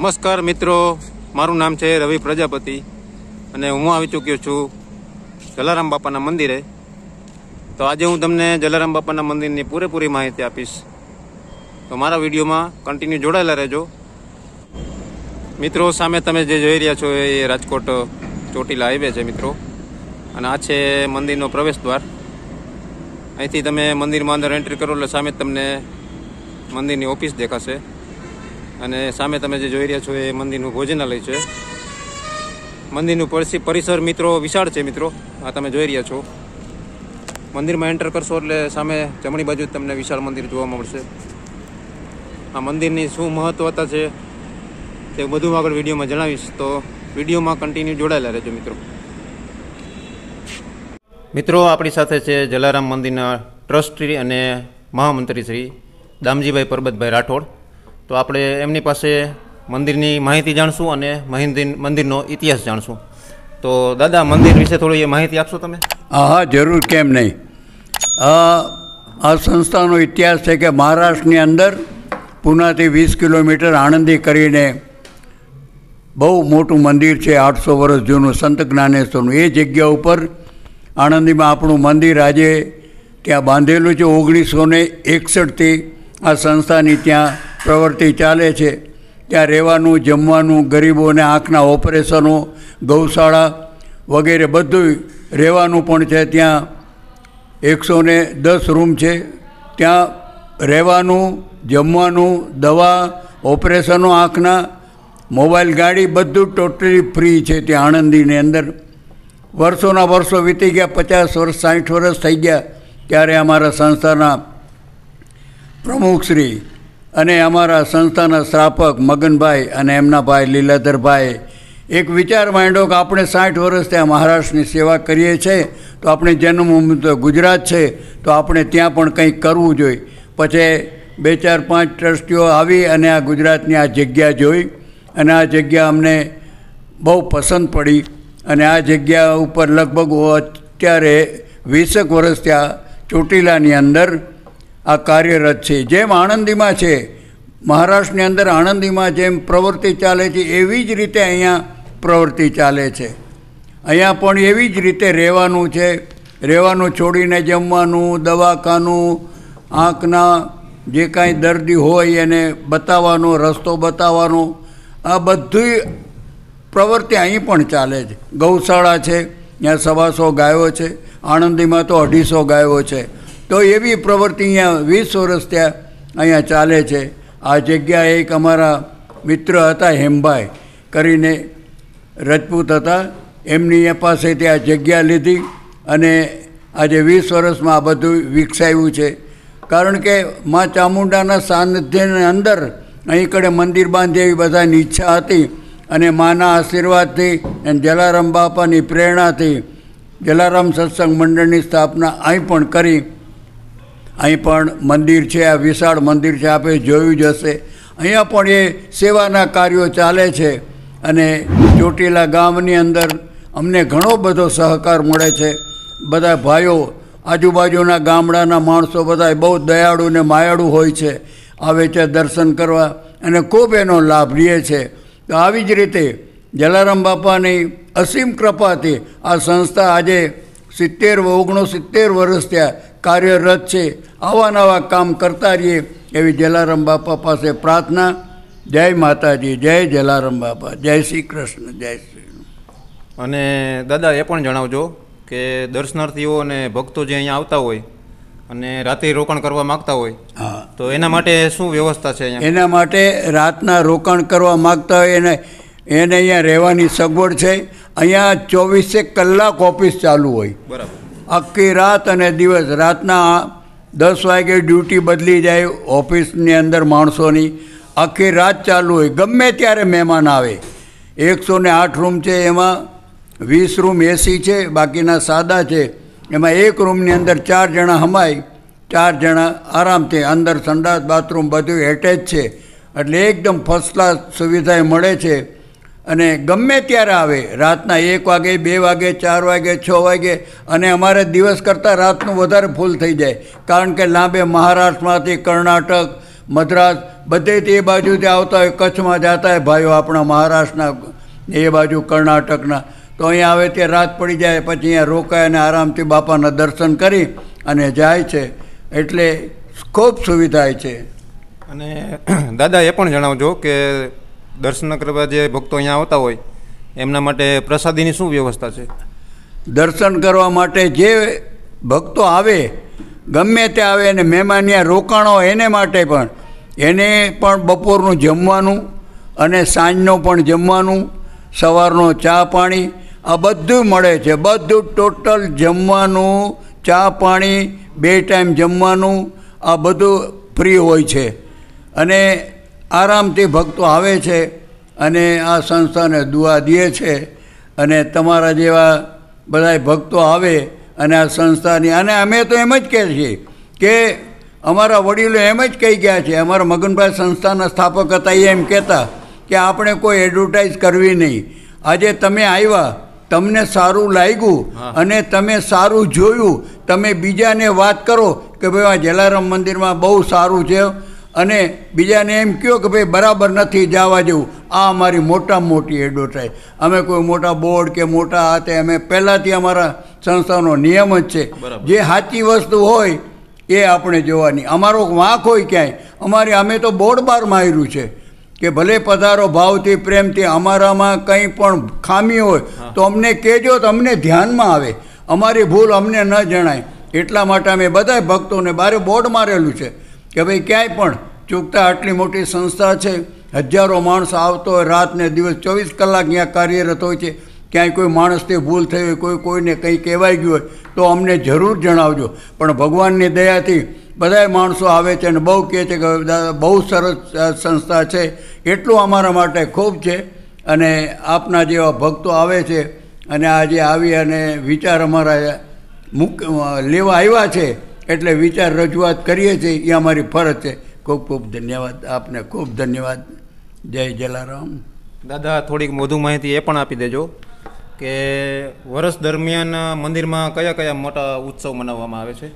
નમસ્કાર મિત્રો મારું નામ છે રવિ પ્રજાપતિ અને હું આવી ચૂક્યો છું જલારામ બાપાના મંદિરે તો આજે હું તમને જલારામ બાપાના મંદિરની પૂરેપૂરી માહિતી આપીશ તો મારા વિડીયોમાં કન્ટિન્યુ જોડાયેલા રહેજો મિત્રો સામે તમે જે જોઈ રહ્યા છો એ રાજકોટ ચોટીલા હાઈવે છે મિત્રો અને આ છે મંદિરનો પ્રવેશ દ્વાર અહીંથી તમે મંદિરમાં અંદર એન્ટ્રી કરો એટલે સામે તમને મંદિરની ઓફિસ દેખાશે અને સામે તમે જે જોઈ રહ્યા છો એ મંદિરનું ભોજનાલય છે મંદિરનું પરિસર મિત્રો વિશાળ છે મિત્રો આ તમે જોઈ રહ્યા છો મંદિરમાં એન્ટર કરશો એટલે સામે જમણી બાજુ તમને વિશાળ મંદિર જોવા મળશે આ મંદિરની શું મહત્વતા છે તે બધું આગળ વિડીયોમાં જણાવીશ તો વિડીયોમાં કન્ટિન્યુ જોડાયેલા રહેજો મિત્રો મિત્રો આપણી સાથે છે જલારામ મંદિરના ટ્રસ્ટી અને મહામંત્રી શ્રી દામજીભાઈ પરબતભાઈ રાઠોડ તો આપણે એમની પાસે મંદિરની માહિતી જાણશું અને મહિન્દી મંદિરનો ઇતિહાસ જાણશું તો દાદા મંદિર વિશે થોડી એ માહિતી આપશો તમે હા જરૂર કેમ નહીં આ સંસ્થાનો ઇતિહાસ છે કે મહારાષ્ટ્રની અંદર પૂનાથી વીસ કિલોમીટર આણંદી કરીને બહુ મોટું મંદિર છે આઠસો વર્ષ જૂનું સંત જ્ઞાનેશ્વરનું એ જગ્યા ઉપર આણંદીમાં આપણું મંદિર આજે ત્યાં બાંધેલું છે ઓગણીસો ને એકસઠથી આ સંસ્થાની ત્યાં પ્રવૃત્તિ ચાલે છે ત્યાં રહેવાનું જમવાનું ગરીબોને આંખના ઓપરેશનો ગૌશાળા વગેરે બધું રહેવાનું પણ છે ત્યાં એકસો ને દસ રૂમ છે ત્યાં રહેવાનું જમવાનું દવા ઓપરેશનો આંખના મોબાઈલ ગાડી બધું ટોટલી ફ્રી છે ત્યાં આણંદીની અંદર વર્ષોના વર્ષો વીતી ગયા પચાસ વર્ષ સાઠ વર્ષ થઈ ગયા ત્યારે અમારા સંસ્થાના પ્રમુખશ્રી અને અમારા સંસ્થાના સ્થાપક મગનભાઈ અને એમના ભાઈ લીલાધરભાઈ એક વિચાર માંડ્યો કે આપણે સાઠ વર્ષ ત્યાં મહારાષ્ટ્રની સેવા કરીએ છીએ તો આપણે જન્મભૂમિ તો ગુજરાત છે તો આપણે ત્યાં પણ કંઈક કરવું જોઈએ પછી બે ચાર પાંચ ટ્રસ્ટીઓ આવી અને આ ગુજરાતની આ જગ્યા જોઈ અને આ જગ્યા અમને બહુ પસંદ પડી અને આ જગ્યા ઉપર લગભગ અત્યારે વીસેક વર્ષ ત્યાં ચોટીલાની અંદર આ કાર્યરત છે જેમ આણંદીમાં છે મહારાષ્ટ્રની અંદર આણંદીમાં જેમ પ્રવૃત્તિ ચાલે છે એવી જ રીતે અહીંયા પ્રવૃત્તિ ચાલે છે અહીંયા પણ એવી જ રીતે રહેવાનું છે રહેવાનું છોડીને જમવાનું દવાખાનું આંખના જે કાંઈ દર્દી હોય એને બતાવવાનો રસ્તો બતાવવાનો આ બધી પ્રવૃત્તિ અહીં પણ ચાલે છે ગૌશાળા છે ત્યાં સવાસો ગાયો છે આણંદીમાં તો અઢીસો ગાયો છે તો એવી પ્રવૃત્તિ અહીંયા વીસ વર્ષ ત્યાં અહીંયા ચાલે છે આ જગ્યા એક અમારા મિત્ર હતા હેમભાઈ કરીને રજપૂત હતા એમની એ પાસેથી આ જગ્યા લીધી અને આજે વીસ વર્ષમાં આ બધું વિકસાવ્યું છે કારણ કે મા ચામુંડાના સાનિધ્યની અંદર અહીં કડે મંદિર બાંધે એવી બધાની ઈચ્છા હતી અને માના આશીર્વાદથી અને જલારામ બાપાની પ્રેરણાથી જલારામ સત્સંગ મંડળની સ્થાપના અહીં પણ કરી અહીં પણ મંદિર છે આ વિશાળ મંદિર છે આપણે જોયું જ હશે અહીંયા પણ એ સેવાના કાર્યો ચાલે છે અને ચોટીલા ગામની અંદર અમને ઘણો બધો સહકાર મળે છે બધા ભાઈઓ આજુબાજુના ગામડાના માણસો બધા બહુ દયાળુ ને માયાળુ હોય છે આવે છે દર્શન કરવા અને ખૂબ એનો લાભ લે છે તો આવી જ રીતે જલારામ બાપાની અસીમ કૃપાથી આ સંસ્થા આજે સિત્તેર ઓગણો સિત્તેર વર્ષ થયા કાર્યરત છે આવા નવા કામ કરતા રહીએ એવી જલારામ બાપા પાસે પ્રાર્થના જય માતાજી જય જલારામ બાપા જય શ્રી કૃષ્ણ જય શ્રી અને દાદા એ પણ જણાવજો કે દર્શનાર્થીઓ અને ભક્તો જે અહીંયા આવતા હોય અને રાત્રે રોકાણ કરવા માગતા હોય હા તો એના માટે શું વ્યવસ્થા છે એના માટે રાતના રોકાણ કરવા માગતા હોય એને એને અહીંયા રહેવાની સગવડ છે અહીંયા ચોવીસેક કલાક ઓફિસ ચાલુ હોય બરાબર આખી રાત અને દિવસ રાતના દસ વાગે ડ્યુટી બદલી જાય ઓફિસની અંદર માણસોની આખી રાત ચાલુ હોય ગમે ત્યારે મહેમાન આવે એકસો ને આઠ રૂમ છે એમાં વીસ રૂમ એસી છે બાકીના સાદા છે એમાં એક રૂમની અંદર ચાર જણા હમાય ચાર જણા આરામથી અંદર સંડાસ બાથરૂમ બધું એટેચ છે એટલે એકદમ ફર્સ્ટ ક્લાસ સુવિધાએ મળે છે અને ગમે ત્યારે આવે રાતના એક વાગે બે વાગે ચાર વાગે છ વાગે અને અમારે દિવસ કરતાં રાતનું વધારે ફૂલ થઈ જાય કારણ કે લાંબે મહારાષ્ટ્રમાંથી કર્ણાટક મદ્રાસ બધેથી એ બાજુથી આવતા હોય કચ્છમાં જતા હોય ભાઈઓ આપણા મહારાષ્ટ્રના એ બાજુ કર્ણાટકના તો અહીંયા આવે ત્યાં રાત પડી જાય પછી અહીંયા રોકાય અને આરામથી બાપાના દર્શન કરી અને જાય છે એટલે ખૂબ સુવિધા છે અને દાદા એ પણ જણાવજો કે દર્શન કરવા જે ભક્તો અહીંયા આવતા હોય એમના માટે પ્રસાદીની શું વ્યવસ્થા છે દર્શન કરવા માટે જે ભક્તો આવે ગમે તે આવે અને મહેમાન રોકાણો એને માટે પણ એને પણ બપોરનું જમવાનું અને સાંજનો પણ જમવાનું સવારનો ચા પાણી આ બધું મળે છે બધું ટોટલ જમવાનું ચા પાણી બે ટાઈમ જમવાનું આ બધું ફ્રી હોય છે અને આરામથી ભક્તો આવે છે અને આ સંસ્થાને દુઆ દે છે અને તમારા જેવા બધા ભક્તો આવે અને આ સંસ્થાની અને અમે તો એમ જ કહે છે કે અમારા વડીલો એમ જ કહી ગયા છે અમારા મગનભાઈ સંસ્થાના સ્થાપક હતા એ એમ કહેતા કે આપણે કોઈ એડવર્ટાઇઝ કરવી નહીં આજે તમે આવ્યા તમને સારું લાગ્યું અને તમે સારું જોયું તમે બીજાને વાત કરો કે ભાઈ આ જલારામ મંદિરમાં બહુ સારું છે અને બીજાને એમ કહો કે ભાઈ બરાબર નથી જવા જેવું આ અમારી મોટામાં મોટી એડવર્ટાઇઝ અમે કોઈ મોટા બોર્ડ કે મોટા હાથે અમે પહેલાંથી અમારા સંસ્થાનો નિયમ જ છે જે સાચી વસ્તુ હોય એ આપણે જોવાની અમારો વાંક હોય ક્યાંય અમારી અમે તો બોર્ડ બાર માર્યું છે કે ભલે પધારો ભાવથી પ્રેમથી અમારામાં કંઈ પણ ખામી હોય તો અમને કહેજો તો અમને ધ્યાનમાં આવે અમારી ભૂલ અમને ન જણાય એટલા માટે અમે બધા ભક્તોને બારે બોર્ડ મારેલું છે કે ભાઈ ક્યાંય પણ ચૂકતા આટલી મોટી સંસ્થા છે હજારો માણસ આવતો હોય રાતને દિવસ ચોવીસ કલાક ત્યાં કાર્યરત હોય છે ક્યાંય કોઈ માણસથી ભૂલ થઈ હોય કોઈ કોઈને કંઈ કહેવાઈ ગયું હોય તો અમને જરૂર જણાવજો પણ ભગવાનની દયાથી બધાય માણસો આવે છે અને બહુ કહે છે કે બહુ સરસ સંસ્થા છે એટલું અમારા માટે ખૂબ છે અને આપના જેવા ભક્તો આવે છે અને આજે આવી અને વિચાર અમારા મુક લેવા આવ્યા છે એટલે વિચાર રજૂઆત કરીએ છીએ એ અમારી ફરજ છે ખૂબ ખૂબ ધન્યવાદ આપને ખૂબ ધન્યવાદ જય જલારામ દાદા થોડીક વધુ માહિતી એ પણ આપી દેજો કે વર્ષ દરમિયાન મંદિરમાં કયા કયા મોટા ઉત્સવ મનાવવામાં આવે છે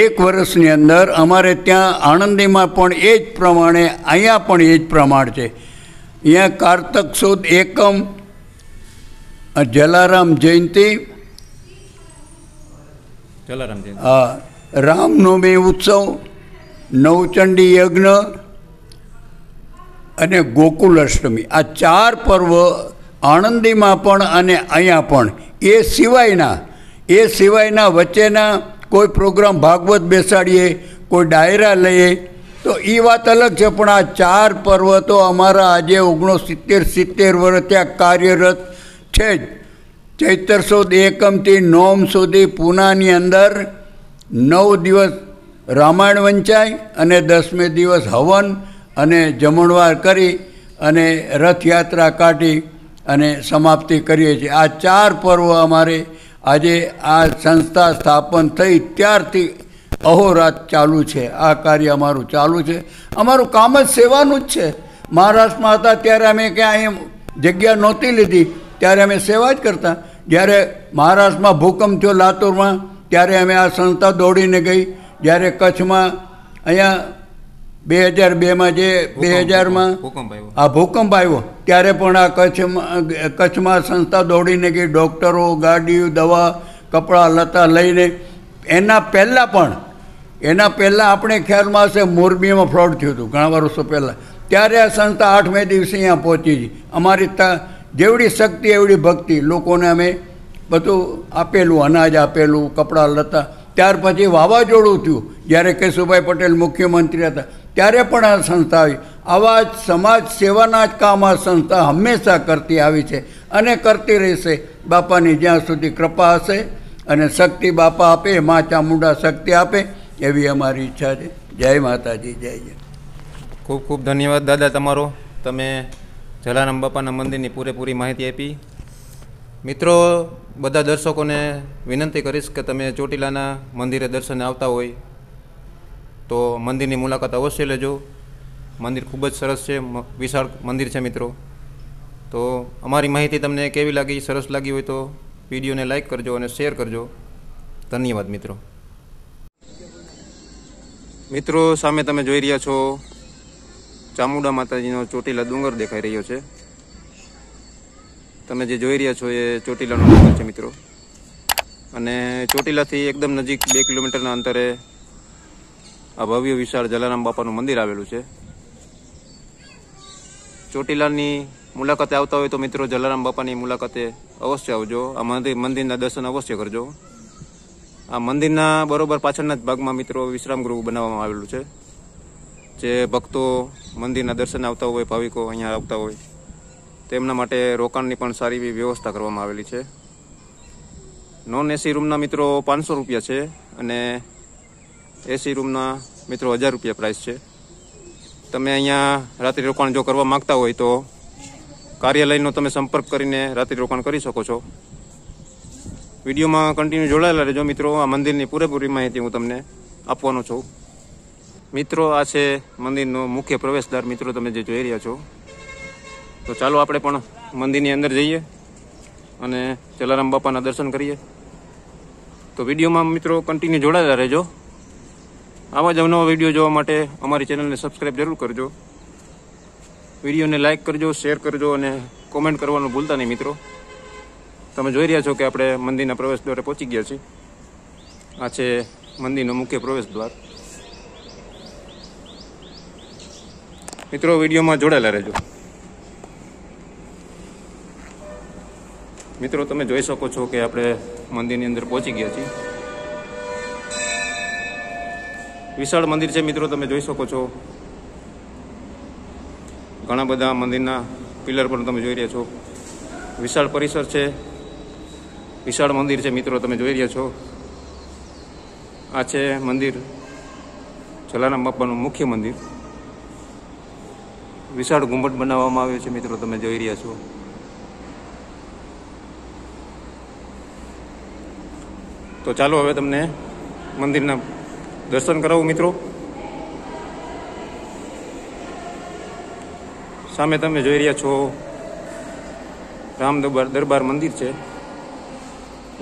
એક વર્ષની અંદર અમારે ત્યાં આણંદીમાં પણ એ જ પ્રમાણે અહીંયા પણ એ જ પ્રમાણ છે અહીંયા કારતક સુદ એકમ જલારામ જયંતી હા રામનવમી ઉત્સવ નવચંડી યજ્ઞ અને ગોકુલ અષ્ટમી આ ચાર પર્વ આણંદીમાં પણ અને અહીંયા પણ એ સિવાયના એ સિવાયના વચ્ચેના કોઈ પ્રોગ્રામ ભાગવત બેસાડીએ કોઈ ડાયરા લઈએ તો એ વાત અલગ છે પણ આ ચાર પર્વ તો અમારા આજે સિત્તેર સિત્તેર વર્ષ ત્યાં કાર્યરત છે જ ચૈતર સુદ એકમથી નોમ સુધી પૂનાની અંદર નવ દિવસ રામાયણ વંચાય અને દસમે દિવસ હવન અને જમણવાર કરી અને રથયાત્રા કાઢી અને સમાપ્તિ કરીએ છીએ આ ચાર પર્વ અમારે આજે આ સંસ્થા સ્થાપન થઈ ત્યારથી અહોરાત ચાલુ છે આ કાર્ય અમારું ચાલુ છે અમારું કામ જ સેવાનું જ છે મહારાષ્ટ્રમાં હતા ત્યારે અમે ક્યાંય જગ્યા નહોતી લીધી ત્યારે અમે સેવા જ કરતા જ્યારે મહારાષ્ટ્રમાં ભૂકંપ થયો લાતુરમાં ત્યારે અમે આ સંસ્થા દોડીને ગઈ જ્યારે કચ્છમાં અહીંયા બે હજાર બેમાં જે બે હજારમાં આ ભૂકંપ આવ્યો ત્યારે પણ આ કચ્છમાં કચ્છમાં સંસ્થા દોડીને ગઈ ડૉક્ટરો ગાડીઓ દવા કપડાં લતા લઈને એના પહેલાં પણ એના પહેલાં આપણે ખ્યાલમાં હશે મોરબીમાં ફ્રોડ થયું હતું ઘણા વર્ષો પહેલાં ત્યારે આ સંસ્થા આઠમે દિવસે અહીંયા પહોંચી ગઈ અમારી ત્યાં જેવડી શક્તિ એવડી ભક્તિ લોકોને અમે બધું આપેલું અનાજ આપેલું કપડાં લતા ત્યાર પછી વાવાઝોડું થયું જ્યારે કેશુભાઈ પટેલ મુખ્યમંત્રી હતા ત્યારે પણ આ સંસ્થા આવી આવા જ સમાજ સેવાના જ કામ આ સંસ્થા હંમેશા કરતી આવી છે અને કરતી રહેશે બાપાની જ્યાં સુધી કૃપા હશે અને શક્તિ બાપા આપે મા ચામુંડા શક્તિ આપે એવી અમારી ઈચ્છા છે જય માતાજી જય જય ખૂબ ખૂબ ધન્યવાદ દાદા તમારો તમે જલારામ બાપાના મંદિરની પૂરેપૂરી માહિતી આપી મિત્રો બધા દર્શકોને વિનંતી કરીશ કે તમે ચોટીલાના મંદિરે દર્શને આવતા હોય તો મંદિરની મુલાકાત અવશ્ય લેજો મંદિર ખૂબ જ સરસ છે વિશાળ મંદિર છે મિત્રો તો અમારી માહિતી તમને કેવી લાગી સરસ લાગી હોય તો વિડીયોને લાઇક કરજો અને શેર કરજો ધન્યવાદ મિત્રો મિત્રો સામે તમે જોઈ રહ્યા છો ચામુંડા માતાજીનો ચોટીલા ડુંગર દેખાઈ રહ્યો છે તમે જે જોઈ રહ્યા છો એ ચોટીલાનો ડુંગર છે મિત્રો અને ચોટીલાથી એકદમ નજીક બે કિલોમીટરના અંતરે આ ભવ્ય વિશાળ જલારામ બાપાનું મંદિર આવેલું છે ચોટીલાની મુલાકાતે આવતા હોય તો મિત્રો જલારામ બાપાની મુલાકાતે અવશ્ય આવજો આ મંદિર મંદિરના દર્શન અવશ્ય કરજો આ મંદિરના બરોબર પાછળના જ ભાગમાં મિત્રો વિશ્રામ ગૃહ બનાવવામાં આવેલું છે જે ભક્તો મંદિરના દર્શન આવતા હોય ભાવિકો અહીંયા આવતા હોય તેમના માટે રોકાણની પણ સારી એવી વ્યવસ્થા કરવામાં આવેલી છે નોન એસી રૂમના મિત્રો પાંચસો રૂપિયા છે અને એસી રૂમના મિત્રો હજાર રૂપિયા પ્રાઇસ છે તમે અહીંયા રાત્રિ રોકાણ જો કરવા માગતા હોય તો કાર્યાલયનો તમે સંપર્ક કરીને રાત્રિ રોકાણ કરી શકો છો વિડીયોમાં કન્ટિન્યુ જોડાયેલા રહેજો મિત્રો આ મંદિરની પૂરેપૂરી માહિતી હું તમને આપવાનો છું મિત્રો આ છે મંદિરનો મુખ્ય પ્રવેશદ્વાર મિત્રો તમે જે જોઈ રહ્યા છો તો ચાલો આપણે પણ મંદિરની અંદર જઈએ અને જલારામ બાપાના દર્શન કરીએ તો વિડીયોમાં મિત્રો કન્ટિન્યુ જોડાયેલા રહેજો આવા જ અવનવા વિડીયો જોવા માટે અમારી ચેનલને સબસ્ક્રાઈબ જરૂર કરજો વિડીયોને લાઇક કરજો શેર કરજો અને કોમેન્ટ કરવાનું ભૂલતા નહીં મિત્રો તમે જોઈ રહ્યા છો કે આપણે મંદિરના પ્રવેશ દ્વારે પહોંચી ગયા છીએ આ છે મંદિરનો મુખ્ય પ્રવેશદ્વાર મિત્રો વિડીયોમાં જોડાયેલા રહેજો મિત્રો તમે જોઈ શકો છો કે આપણે મંદિરની અંદર પહોંચી ગયા છીએ વિશાળ મંદિર છે મિત્રો તમે જોઈ શકો છો ઘણા બધા મંદિરના પિલર પણ તમે જોઈ રહ્યા છો વિશાળ પરિસર છે વિશાળ મંદિર છે મિત્રો તમે જોઈ રહ્યા છો આ છે મંદિર જલારામ બાપાનું મુખ્ય મંદિર વિશાળ ઘુંમટ બનાવવામાં આવ્યો છે મિત્રો તમે જોઈ રહ્યા છો તો ચાલો હવે તમને મંદિરના દર્શન કરાવું મિત્રો સામે તમે જોઈ રહ્યા છો રામ દરબાર દરબાર મંદિર છે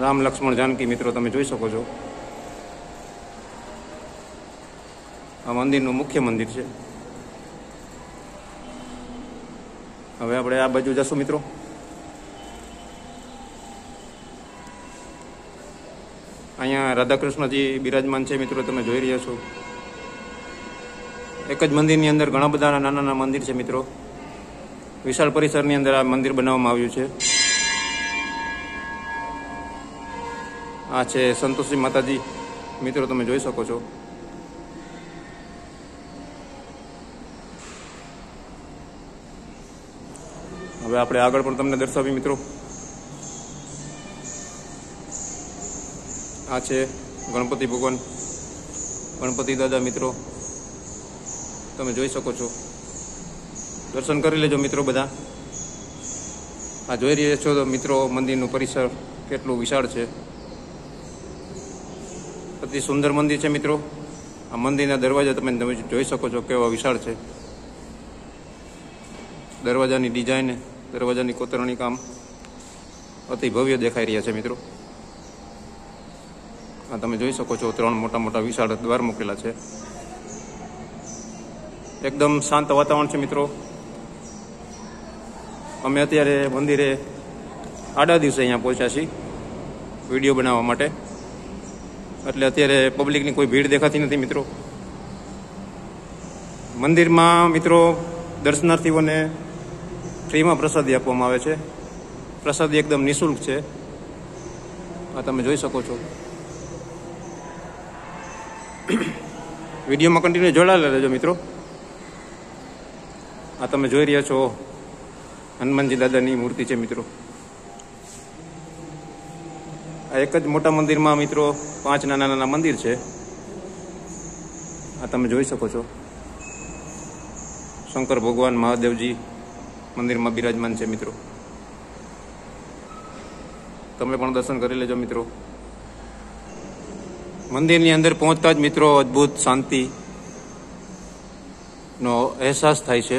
રામ લક્ષ્મણ જાનકી મિત્રો તમે જોઈ શકો છો આ મંદિરનું મુખ્ય મંદિર છે હવે આપણે આ બાજુ જશું મિત્રો અહીંયા રાધાકૃષ્ણજી બિરાજમાન છે મિત્રો તમે જોઈ રહ્યા છો એક જ મંદિરની અંદર ઘણા બધા નાના નાના મંદિર છે મિત્રો વિશાળ પરિસરની અંદર આ મંદિર બનાવવામાં આવ્યું છે આ છે સંતોષી માતાજી મિત્રો તમે જોઈ શકો છો હવે આપણે આગળ પણ તમને દર્શાવી મિત્રો આ છે ગણપતિ ભગવાન ગણપતિ દાદા મિત્રો તમે જોઈ શકો છો દર્શન કરી લેજો મિત્રો બધા આ જોઈ રહ્યા છો તો મિત્રો મંદિરનું પરિસર કેટલું વિશાળ છે અતિ સુંદર મંદિર છે મિત્રો આ મંદિરના દરવાજા તમે તમે જોઈ શકો છો કેવા વિશાળ છે દરવાજાની ડિઝાઇન દરવાજાની કોતરણી કામ અતિ ભવ્ય દેખાઈ રહ્યા છે મિત્રો આ તમે જોઈ શકો છો ત્રણ મોટા મોટા વિશાળ દ્વાર મૂકેલા છે એકદમ શાંત વાતાવરણ છે મિત્રો અમે અત્યારે મંદિરે આડા દિવસે અહીંયા પહોંચ્યા છીએ વિડીયો બનાવવા માટે એટલે અત્યારે પબ્લિકની કોઈ ભીડ દેખાતી નથી મિત્રો મંદિરમાં મિત્રો દર્શનાર્થીઓને ફ્રીમાં પ્રસાદી આપવામાં આવે છે પ્રસાદી એકદમ નિઃશુલ્ક છે આ તમે જોઈ શકો છો વિડીયોમાં કન્ટિન્યુ જોડાયેલા રહેજો મિત્રો આ તમે જોઈ રહ્યા છો હનુમાનજી દાદાની મૂર્તિ છે મિત્રો આ એક જ મોટા મંદિરમાં મિત્રો પાંચ નાના નાના મંદિર છે આ તમે જોઈ શકો છો શંકર ભગવાન મહાદેવજી મંદિરમાં બિરાજમાન છે મિત્રો તમે પણ દર્શન કરી લેજો મિત્રો મંદિરની અંદર પહોંચતા જ મિત્રો અદ્ભુત શાંતિ નો અહેસાસ થાય છે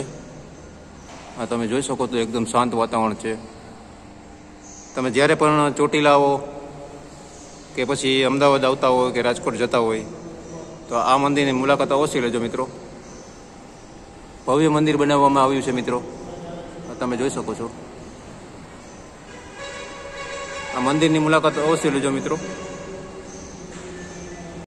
આ તમે જોઈ શકો તો એકદમ શાંત વાતાવરણ છે તમે જ્યારે પણ ચોટીલાઓ કે પછી અમદાવાદ આવતા હોય કે રાજકોટ જતા હોય તો આ મંદિરની મુલાકાત અવશ્ય લેજો મિત્રો ભવ્ય મંદિર બનાવવામાં આવ્યું છે મિત્રો તમે જોઈ શકો છો આ મંદિરની મુલાકાત અવશ્ય લેજો મિત્રો